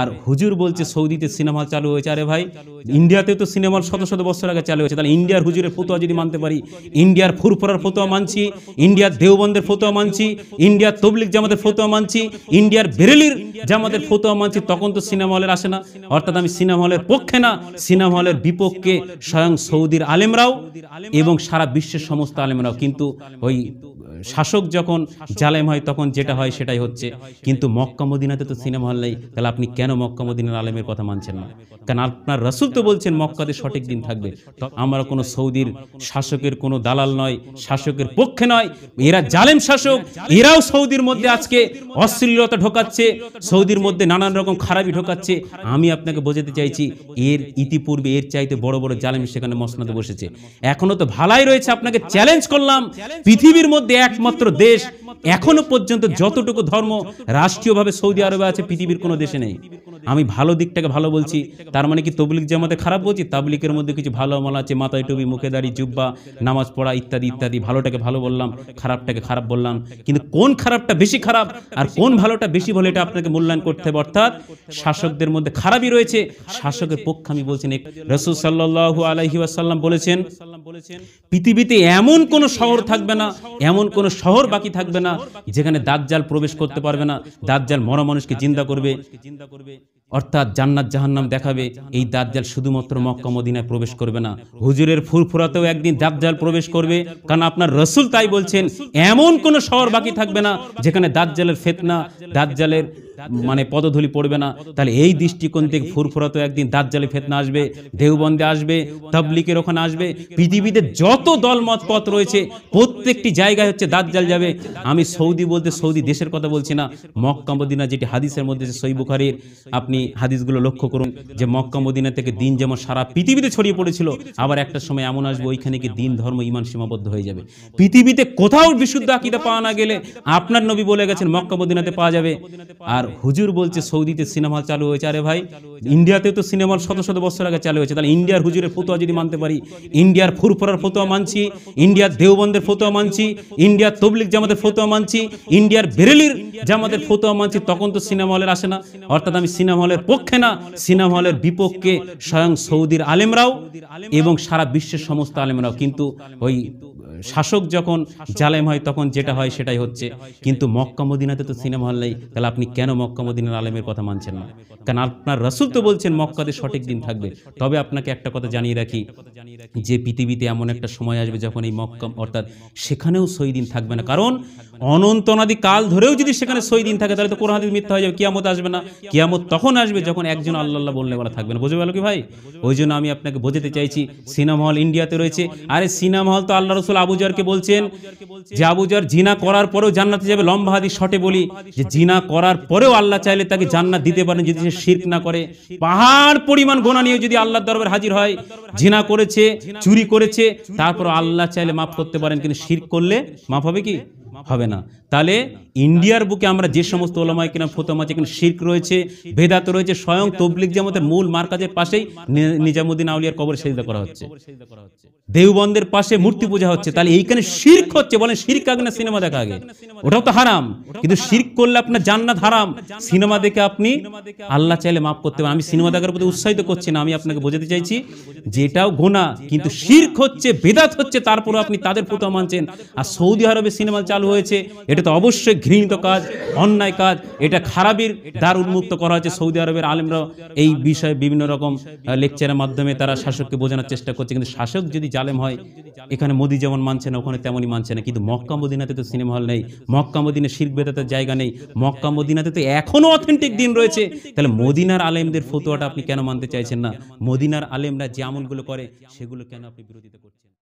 আর হুজুর বলছে সৌদিতে সিনেমা চালু হয়েছে আরে ভাই ইন্ডিয়াতে তো সিনেমা শত শত বছর আগে চালু হয়েছে তাহলে ইন্ডিয়ার হুজুরের ফতোয়া যদি মানতে পারি ইন্ডিয়ার ফুরফুরার ফতোয়া মানছি ইন্ডিয়ার দেওবন্দের ফতোয়া মানছি ইন্ডিয়ার তবলিক জামাতের ফতোয়া মানছি ইন্ডিয়ার বেরেলির জামাতের ফতোয়া মানছি তখন তো সিনেমা হলের আসে না অর্থাৎ আমি সিনেমা হলের পক্ষে না সিনেমা হলের বিপক্ষে স্বয়ং সৌদির আলেমরাও এবং সারা বিশ্বের সমস্ত আলেমরাও কিন্তু ওই শাসক যখন জালেম হয় তখন যেটা হয় সেটাই হচ্ছে কিন্তু মক্কা মদিনাতে তো সিনেমা হল নেই তাহলে আপনি কেন মক্কা মদিনার আলেমের কথা মানছেন না কারণ আপনার রসুল তো বলছেন মক্কাতে সঠিক দিন থাকবে আমরা কোনো সৌদির শাসকের কোনো দালাল নয় শাসকের পক্ষে নয় এরা জালেম শাসক এরাও সৌদির মধ্যে আজকে অশ্লীলতা ঢোকাচ্ছে সৌদির মধ্যে নানান রকম খারাপই ঢোকাচ্ছে আমি আপনাকে বোঝাতে চাইছি এর ইতিপূর্বে এর চাইতে বড় বড় জালেম সেখানে মসনাতে বসেছে এখনো তো ভালাই রয়েছে আপনাকে চ্যালেঞ্জ করলাম পৃথিবীর মধ্যে একমাত্র দেশ এখনো পর্যন্ত যতটুকু ধর্ম রাষ্ট্রীয়ভাবে সৌদি আরবে আছে পৃথিবীর কোনো দেশে নেই আমি ভালো দিকটাকে ভালো বলছি তার মানে কি তবলিক জামাতে খারাপ বলছি তাবলিকের মধ্যে কিছু ভালো আমল আছে মাথায় টুবি মুখে দাড়ি জুব্বা নামাজ পড়া ইত্যাদি ইত্যাদি ভালোটাকে ভালো বললাম খারাপটাকে খারাপ বললাম কিন্তু কোন খারাপটা বেশি খারাপ আর কোন ভালোটা বেশি বলে এটা আপনাকে মূল্যায়ন করতে হবে অর্থাৎ শাসকদের মধ্যে খারাপই রয়েছে শাসকের পক্ষে আমি বলছি রসুল সাল্লাল্লাহু আলহি আসাল্লাম বলেছেন পৃথিবীতে এমন কোন শহর থাকবে না এমন কোন শহর বাকি থাকবে না যেখানে দাঁতজাল প্রবেশ করতে পারবে না দাঁতজাল মরা মানুষকে চিন্তা করবে জিন্দা করবে অর্থাৎ জান্নাত জাহান্নাম দেখাবে এই দাজ্জাল শুধুমাত্র মক্কা মদিনায় প্রবেশ করবে না হুজুরের ফুরফুরাতেও একদিন দাজ্জাল প্রবেশ করবে কারণ আপনার রসুল তাই বলছেন এমন কোনো শহর বাকি থাকবে না যেখানে দাজ্জালের ফেতনা দাজ্জালের মানে পদধূলি পড়বে না তাহলে এই দৃষ্টিকোণ থেকে ফুরফুরা তো একদিন জালে ফেতনা আসবে দেহবন্দে আসবে তবলিকের ওখানে আসবে পৃথিবীতে যত মত পথ রয়েছে প্রত্যেকটি জায়গায় হচ্ছে দাজ্জাল যাবে আমি সৌদি বলতে সৌদি দেশের কথা বলছি না মক্কা মদিনা যেটি হাদিসের মধ্যে সই বুখারির আপনি হাদিসগুলো লক্ষ্য করুন যে মক্কা মদিনা থেকে দিন যেমন সারা পৃথিবীতে ছড়িয়ে পড়েছিল আবার একটা সময় এমন আসবে ওইখানে কি দিন ধর্ম ইমান সীমাবদ্ধ হয়ে যাবে পৃথিবীতে কোথাও বিশুদ্ধ আকিদা পাওয়া না গেলে আপনার নবী বলে গেছেন মক্কা মদিনাতে পাওয়া যাবে আর আর হুজুর বলছে সৌদিতে সিনেমা চালু হয়েছে আরে ভাই ইন্ডিয়াতে তো সিনেমা শত শত বছর আগে চালু হয়েছে তাহলে ইন্ডিয়ার হুজুরের ফতোয়া যদি মানতে পারি ইন্ডিয়ার ফুরফুরার ফতোয়া মানছি ইন্ডিয়ার দেওবন্দের ফতোয়া মানছি ইন্ডিয়ার তবলিক জামাতের ফতোয়া মানছি ইন্ডিয়ার বেরেলির জামাতের ফতোয়া মানছি তখন তো সিনেমা হলের আসে না অর্থাৎ আমি সিনেমা হলের পক্ষে না সিনেমা হলের বিপক্ষে স্বয়ং সৌদির আলেমরাও এবং সারা বিশ্বের সমস্ত আলেমরাও কিন্তু ওই শাসক যখন জালেম হয় তখন যেটা হয় সেটাই হচ্ছে কিন্তু মক্কা মদিনাতে তো সিনেমা হল নেই তাহলে আপনি কেন মক্কা মদিনার আলেমের কথা মানছেন না কারণ আপনার রসুল তো বলছেন মক্কাতে সঠিক দিন থাকবে তবে আপনাকে একটা কথা জানিয়ে রাখি যে পৃথিবীতে এমন একটা সময় আসবে যখন এই মক্কা অর্থাৎ সেখানেও সই দিন থাকবে না কারণ অনন্তনাদি কাল ধরেও যদি সেখানে সই দিন থাকে তাহলে তো কোনো হাতে মিথ্যা হয়ে যাবে কিয়ামত আসবে না কিয়ামত তখন আসবে যখন একজন আল্লাহ বললে বলা থাকবে না বোঝা গেল কি ভাই ওই জন্য আমি আপনাকে বোঝাতে চাইছি সিনেমা হল ইন্ডিয়াতে রয়েছে আরে সিনেমা হল তো আল্লাহ রসুল আবুজারকে বলছেন যে আবুজার জিনা করার পরেও জান্নাতে যাবে লম্বা হাদিস শটে বলি যে জিনা করার পরেও আল্লাহ চাইলে তাকে জান্নাত দিতে পারেন যদি সে শির্ক না করে পাহাড় পরিমাণ গোনা নিয়ে যদি আল্লাহর দরবার হাজির হয় জিনা করেছে চুরি করেছে তারপর আল্লাহ চাইলে মাফ করতে পারেন কিন্তু শির্ক করলে মাফ হবে কি হবে না তাহলে ইন্ডিয়ার বুকে আমরা যে সমস্ত ওলামায় কিনা ফোতামা এখানে শির্ক রয়েছে ভেদাত রয়েছে স্বয়ং তবলিক জামাতের মূল মার্কাজের পাশেই নিজামুদ্দিন আউলিয়ার কবর সেজদা করা হচ্ছে দেওবন্দের পাশে মূর্তি পূজা হচ্ছে তাহলে এইখানে শির্ক হচ্ছে বলেন শির্ক আগে না সিনেমা দেখা আগে ওটাও তো হারাম কিন্তু শির্ক করলে আপনার জান্নাত হারাম সিনেমা দেখে আপনি আল্লাহ চাইলে মাফ করতে পারেন আমি সিনেমা দেখার প্রতি উৎসাহিত করছি না আমি আপনাকে বোঝাতে চাইছি যেটাও গোনা কিন্তু শির্ক হচ্ছে ভেদাত হচ্ছে তারপরে আপনি তাদের ফোতা মানছেন আর সৌদি আরবে সিনেমা চালু রয়েছে এটা তো অবশ্যই ঘৃণিত কাজ অন্যায় কাজ এটা খারাপের দ্বার উন্মুক্ত করা হয়েছে সৌদি আরবের আলেমরা এই বিষয়ে বিভিন্ন রকম লেকচারের মাধ্যমে তারা শাসককে বোঝানোর চেষ্টা করছে কিন্তু শাসক যদি জালেম হয় এখানে মোদী যেমন মানছে না ওখানে তেমনই মানছে না কিন্তু মক্কা মদিনাতে তো সিনেমা হল নেই মক্কা মদিনা শির্ক বেদাতের জায়গা নেই মক্কা মদিনাতে তো এখনও অথেন্টিক দিন রয়েছে তাহলে মদিনার আলেমদের ফতোয়াটা আপনি কেন মানতে চাইছেন না মদিনার আলেমরা যে আমলগুলো করে সেগুলো কেন আপনি বিরোধিতা করছেন